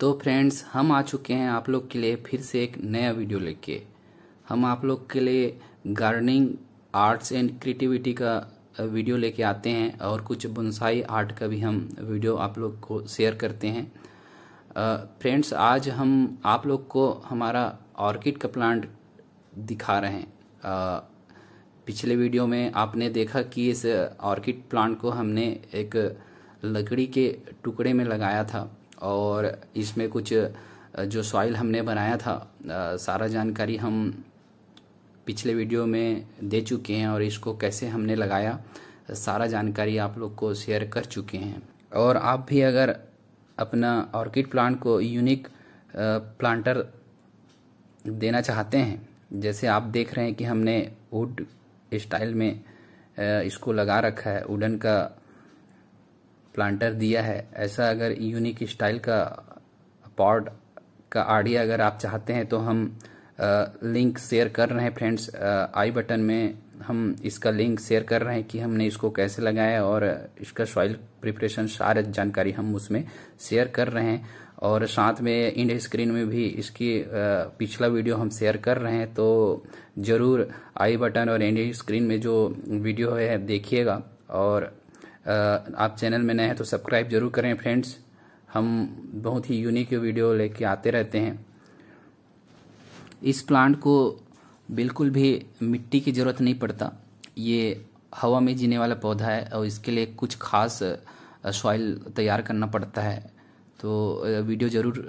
तो फ्रेंड्स हम आ चुके हैं आप लोग के लिए फिर से एक नया वीडियो लेके हम आप लोग के लिए गार्डनिंग आर्ट्स एंड क्रिएटिविटी का वीडियो लेके आते हैं और कुछ बुनसाई आर्ट का भी हम वीडियो आप लोग को शेयर करते हैं फ्रेंड्स आज हम आप लोग को हमारा ऑर्किड का प्लांट दिखा रहे हैं uh, पिछले वीडियो में आपने देखा कि इस ऑर्किड प्लांट को हमने एक लकड़ी के टुकड़े में लगाया था और इसमें कुछ जो सॉइल हमने बनाया था सारा जानकारी हम पिछले वीडियो में दे चुके हैं और इसको कैसे हमने लगाया सारा जानकारी आप लोग को शेयर कर चुके हैं और आप भी अगर अपना ऑर्किड प्लांट को यूनिक प्लांटर देना चाहते हैं जैसे आप देख रहे हैं कि हमने वुड स्टाइल में इसको लगा रखा है वुडन का प्लांटर दिया है ऐसा अगर यूनिक स्टाइल का पॉड का आइडिया अगर आप चाहते हैं तो हम आ, लिंक शेयर कर रहे हैं फ्रेंड्स आई बटन में हम इसका लिंक शेयर कर रहे हैं कि हमने इसको कैसे लगाया और इसका सॉइल प्रिपरेशन सारे जानकारी हम उसमें शेयर कर रहे हैं और साथ में इंड स्क्रीन में भी इसकी पिछला वीडियो हम शेयर कर रहे हैं तो ज़रूर आई बटन और इंड स्क्रीन में जो वीडियो है देखिएगा और आप चैनल में नए हैं तो सब्सक्राइब जरूर करें फ्रेंड्स हम बहुत ही यूनिक वीडियो लेके आते रहते हैं इस प्लांट को बिल्कुल भी मिट्टी की ज़रूरत नहीं पड़ता ये हवा में जीने वाला पौधा है और इसके लिए कुछ खास सॉइल तैयार करना पड़ता है तो वीडियो ज़रूर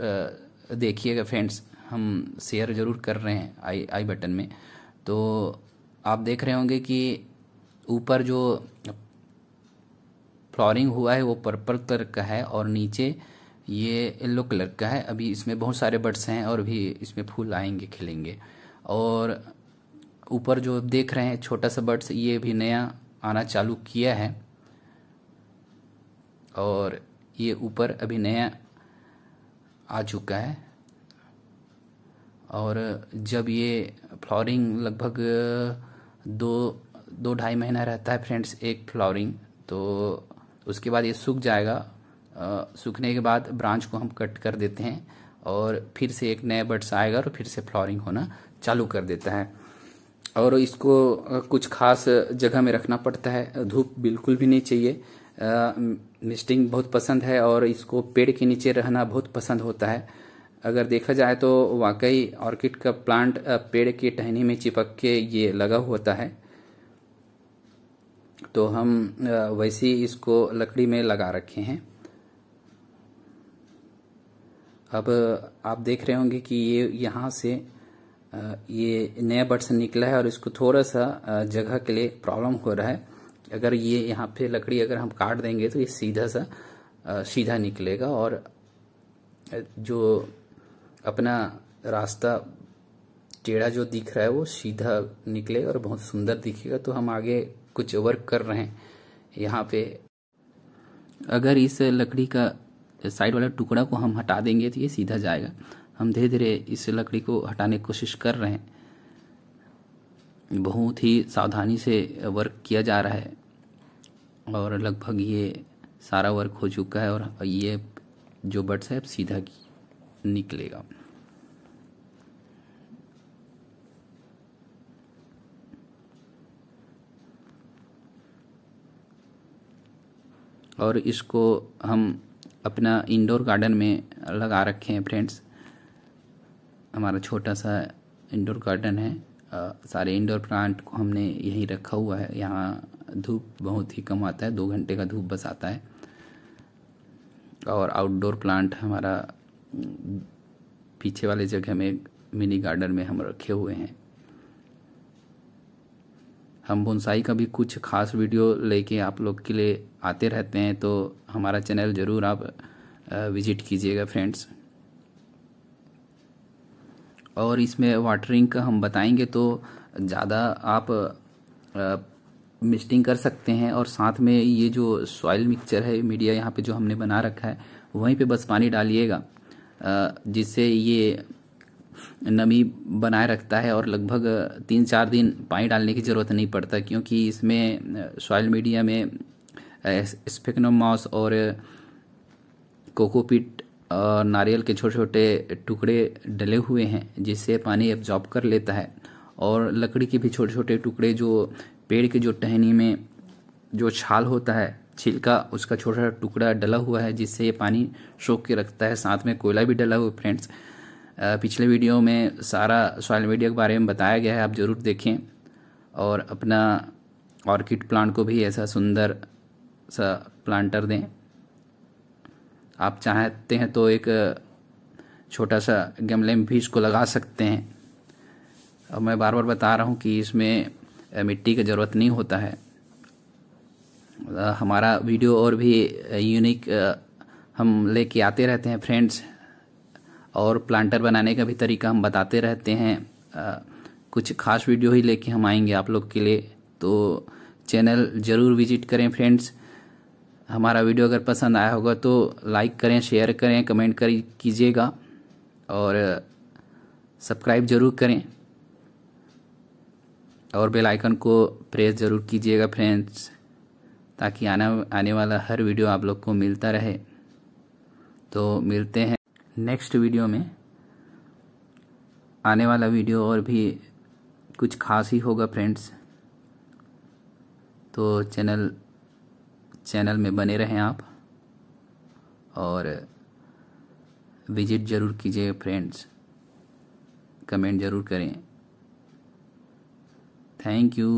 देखिएगा फ्रेंड्स हम शेयर ज़रूर कर रहे हैं आई आई बटन में तो आप देख रहे होंगे कि ऊपर जो फ्लोरिंग हुआ है वो पर्पल कलर का है और नीचे ये येल्लो कलर का है अभी इसमें बहुत सारे बर्ड्स हैं और भी इसमें फूल आएंगे खिलेंगे और ऊपर जो देख रहे हैं छोटा सा बर्ड्स ये भी नया आना चालू किया है और ये ऊपर अभी नया आ चुका है और जब ये फ्लावरिंग लगभग दो दो ढाई महीना रहता है फ्रेंड्स एक फ्लावरिंग तो उसके बाद ये सूख जाएगा सूखने के बाद ब्रांच को हम कट कर देते हैं और फिर से एक नया बर्ड्स आएगा और फिर से फ्लॉरिंग होना चालू कर देता है और इसको कुछ खास जगह में रखना पड़ता है धूप बिल्कुल भी नहीं चाहिए मिस्टिंग बहुत पसंद है और इसको पेड़ के नीचे रहना बहुत पसंद होता है अगर देखा जाए तो वाकई ऑर्किड का प्लांट पेड़ के टहनी में चिपक के ये लगा होता है तो हम वैसे इसको लकड़ी में लगा रखे हैं अब आप देख रहे होंगे कि ये यहाँ से ये नया बटन निकला है और इसको थोड़ा सा जगह के लिए प्रॉब्लम हो रहा है अगर ये यहाँ पे लकड़ी अगर हम काट देंगे तो ये सीधा सा सीधा निकलेगा और जो अपना रास्ता टेढ़ा जो दिख रहा है वो सीधा निकलेगा और बहुत सुंदर दिखेगा तो हम आगे कुछ वर्क कर रहे हैं यहाँ पे अगर इस लकड़ी का साइड वाला टुकड़ा को हम हटा देंगे तो ये सीधा जाएगा हम धीरे धीरे इस लकड़ी को हटाने की कोशिश कर रहे हैं बहुत ही सावधानी से वर्क किया जा रहा है और लगभग ये सारा वर्क हो चुका है और ये जो बट्स है सीधा निकलेगा और इसको हम अपना इंडोर गार्डन में लगा रखे हैं फ्रेंड्स हमारा छोटा सा इंडोर गार्डन है आ, सारे इंडोर प्लांट को हमने यहीं रखा हुआ है यहाँ धूप बहुत ही कम आता है दो घंटे का धूप बस आता है और आउटडोर प्लांट हमारा पीछे वाले जगह में मिनी गार्डन में हम रखे हुए हैं हम बोनसाई का भी कुछ खास वीडियो लेके आप लोग के लिए आते रहते हैं तो हमारा चैनल ज़रूर आप विजिट कीजिएगा फ्रेंड्स और इसमें वाटरिंग का हम बताएंगे तो ज़्यादा आप मिस्टिंग कर सकते हैं और साथ में ये जो सॉइल मिक्सचर है मीडिया यहाँ पे जो हमने बना रखा है वहीं पे बस पानी डालिएगा जिससे ये नमी बनाए रखता है और लगभग तीन चार दिन पानी डालने की ज़रूरत नहीं पड़ता क्योंकि इसमें सॉयल मीडिया में स्पेक्नोमॉस और कोकोपीट और नारियल के छोटे छोटे टुकड़े डले हुए हैं जिससे पानी एब्जॉर्ब कर लेता है और लकड़ी के भी छोटे छोटे टुकड़े जो पेड़ के जो टहनी में जो छाल होता है छिलका उसका छोटा टुकड़ा डला हुआ है जिससे ये पानी सोख के रखता है साथ में कोयला भी डला हुआ है फ्रेंड्स पिछले वीडियो में सारा सॉयल मीडिया के बारे में बताया गया है आप ज़रूर देखें और अपना ऑर्किड प्लांट को भी ऐसा सुंदर सा प्लांटर दें आप चाहते हैं तो एक छोटा सा गमले में भी इसको लगा सकते हैं अब मैं बार बार बता रहा हूँ कि इसमें मिट्टी की ज़रूरत नहीं होता है हमारा वीडियो और भी यूनिक हम लेके आते रहते हैं फ्रेंड्स और प्लांटर बनाने का भी तरीका हम बताते रहते हैं आ, कुछ खास वीडियो ही लेके हम आएंगे आप लोग के लिए तो चैनल ज़रूर विजिट करें फ्रेंड्स हमारा वीडियो अगर पसंद आया होगा तो लाइक करें शेयर करें कमेंट कर कीजिएगा और सब्सक्राइब ज़रूर करें और बेल आइकन को प्रेस ज़रूर कीजिएगा फ्रेंड्स ताकि आना आने वाला हर वीडियो आप लोग को मिलता रहे तो मिलते हैं नेक्स्ट वीडियो में आने वाला वीडियो और भी कुछ खास ही होगा फ्रेंड्स तो चैनल चैनल में बने रहें आप और विजिट ज़रूर कीजिए फ्रेंड्स कमेंट ज़रूर करें थैंक यू